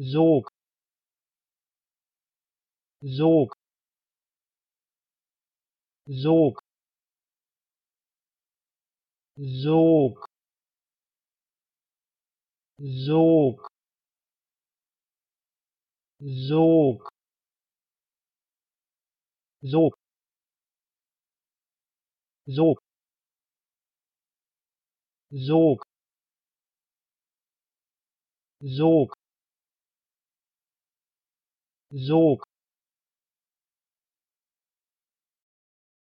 Sog Sog Sog Sog Sog Sog Sog Sog Sog Sog sog